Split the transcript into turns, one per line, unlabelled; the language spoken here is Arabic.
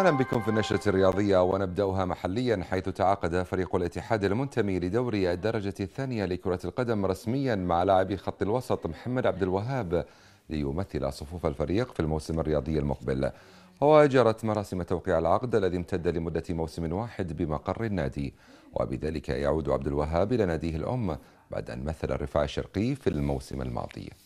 اهلا بكم في النشره الرياضيه ونبداها محليا حيث تعاقد فريق الاتحاد المنتمي لدوري الدرجه الثانيه لكره القدم رسميا مع لاعب خط الوسط محمد عبد الوهاب ليمثل صفوف الفريق في الموسم الرياضي المقبل وجرت مراسم توقيع العقد الذي امتد لمده موسم واحد بمقر النادي وبذلك يعود عبد الوهاب الى ناديه الام بعد ان مثل الرفاع الشرقي في الموسم الماضي